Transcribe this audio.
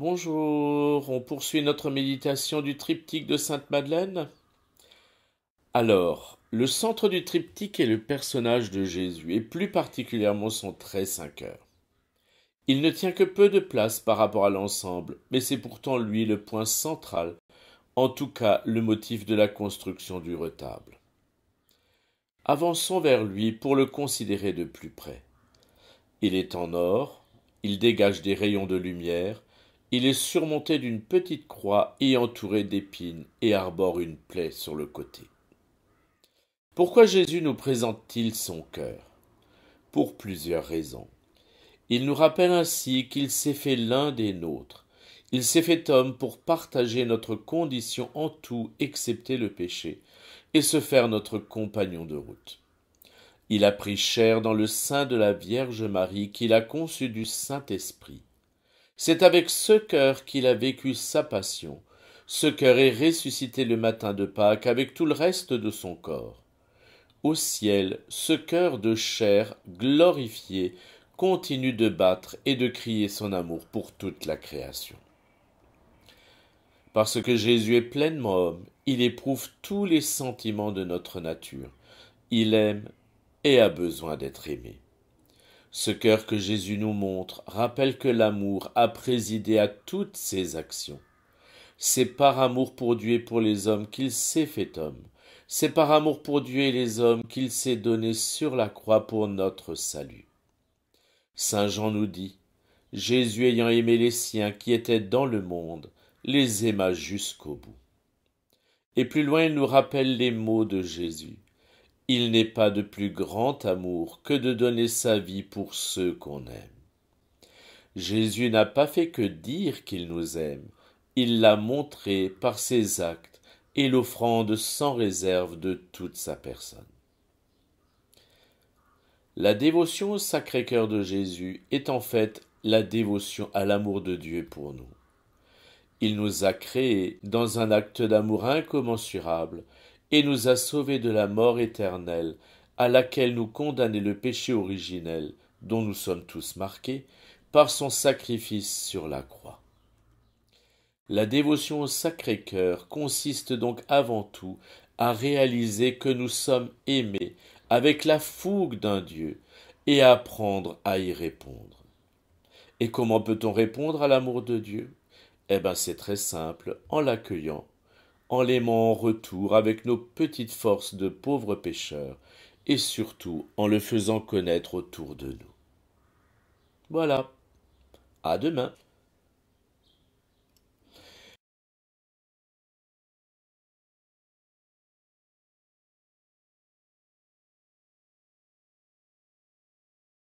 Bonjour, on poursuit notre méditation du triptyque de Sainte-Madeleine. Alors, le centre du triptyque est le personnage de Jésus, et plus particulièrement son trait cœur. Il ne tient que peu de place par rapport à l'ensemble, mais c'est pourtant lui le point central, en tout cas le motif de la construction du retable. Avançons vers lui pour le considérer de plus près. Il est en or, il dégage des rayons de lumière, il est surmonté d'une petite croix et entouré d'épines et arbore une plaie sur le côté. Pourquoi Jésus nous présente-t-il son cœur Pour plusieurs raisons. Il nous rappelle ainsi qu'il s'est fait l'un des nôtres. Il s'est fait homme pour partager notre condition en tout excepté le péché, et se faire notre compagnon de route. Il a pris chair dans le sein de la Vierge Marie qu'il a conçu du Saint-Esprit. C'est avec ce cœur qu'il a vécu sa passion. Ce cœur est ressuscité le matin de Pâques avec tout le reste de son corps. Au ciel, ce cœur de chair glorifié continue de battre et de crier son amour pour toute la création. Parce que Jésus est pleinement homme, il éprouve tous les sentiments de notre nature. Il aime et a besoin d'être aimé. Ce cœur que Jésus nous montre rappelle que l'amour a présidé à toutes ses actions. C'est par amour pour Dieu et pour les hommes qu'il s'est fait homme. C'est par amour pour Dieu et les hommes qu'il s'est donné sur la croix pour notre salut. Saint Jean nous dit Jésus ayant aimé les siens qui étaient dans le monde, les aima jusqu'au bout. Et plus loin, il nous rappelle les mots de Jésus. Il n'est pas de plus grand amour que de donner sa vie pour ceux qu'on aime. Jésus n'a pas fait que dire qu'il nous aime, il l'a montré par ses actes et l'offrande sans réserve de toute sa personne. La dévotion au Sacré-Cœur de Jésus est en fait la dévotion à l'amour de Dieu pour nous. Il nous a créés dans un acte d'amour incommensurable et nous a sauvés de la mort éternelle, à laquelle nous condamnait le péché originel, dont nous sommes tous marqués, par son sacrifice sur la croix. La dévotion au Sacré-Cœur consiste donc avant tout à réaliser que nous sommes aimés avec la fougue d'un Dieu et à apprendre à y répondre. Et comment peut-on répondre à l'amour de Dieu Eh bien c'est très simple, en l'accueillant en l'aimant en retour avec nos petites forces de pauvres pêcheurs, et surtout en le faisant connaître autour de nous. Voilà. À demain.